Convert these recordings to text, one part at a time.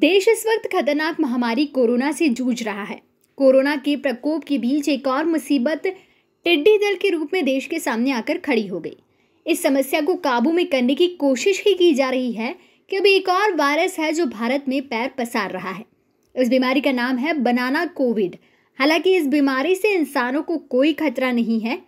देश इस वक्त खतरनाक महामारी कोरोना से जूझ रहा है कोरोना के प्रकोप के बीच एक और मुसीबत टिड्डी दल के रूप में देश के सामने आकर खड़ी हो गई इस समस्या को काबू में करने की कोशिश ही की जा रही है कि अभी एक और वायरस है जो भारत में पैर पसार रहा है इस बीमारी का नाम है बनाना कोविड हालांकि इस बीमारी से इंसानों को कोई खतरा नहीं है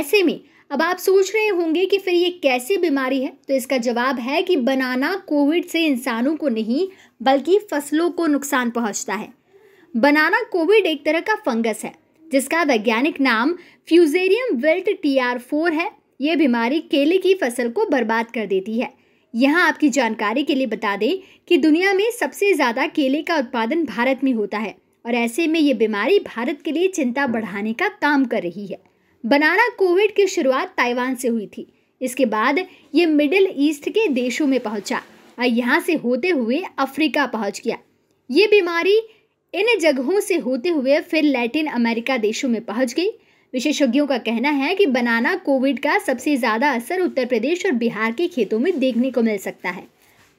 ऐसे में अब आप सोच रहे होंगे कि फिर ये कैसी बीमारी है तो इसका जवाब है कि बनाना कोविड से इंसानों को नहीं बल्कि फसलों को नुकसान पहुंचता है बनाना कोविड एक तरह का फंगस है जिसका वैज्ञानिक नाम Fusarium wilt T R four है ये बीमारी केले की फसल को बर्बाद कर देती है यहाँ आपकी जानकारी के लिए बता दें कि दुनिया में सबसे ज़्यादा केले का उत्पादन भारत में होता है और ऐसे में ये बीमारी भारत के लिए चिंता बढ़ाने का काम कर रही है बनाना कोविड की शुरुआत ताइवान से हुई थी इसके बाद ये मिडिल ईस्ट के देशों में पहुंचा और यहाँ से होते हुए अफ्रीका पहुंच गया ये बीमारी इन जगहों से होते हुए फिर लैटिन अमेरिका देशों में पहुंच गई विशेषज्ञों का कहना है कि बनाना कोविड का सबसे ज़्यादा असर उत्तर प्रदेश और बिहार के खेतों में देखने को मिल सकता है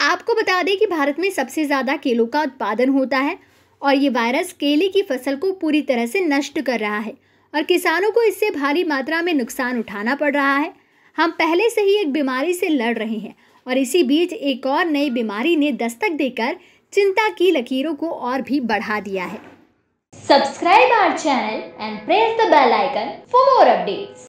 आपको बता दें कि भारत में सबसे ज़्यादा केलों का उत्पादन होता है और ये वायरस केले की फसल को पूरी तरह से नष्ट कर रहा है और किसानों को इससे भारी मात्रा में नुकसान उठाना पड़ रहा है हम पहले से ही एक बीमारी से लड़ रहे हैं और इसी बीच एक और नई बीमारी ने दस्तक देकर चिंता की लकीरों को और भी बढ़ा दिया है subscribe our channel and press the bell icon for more updates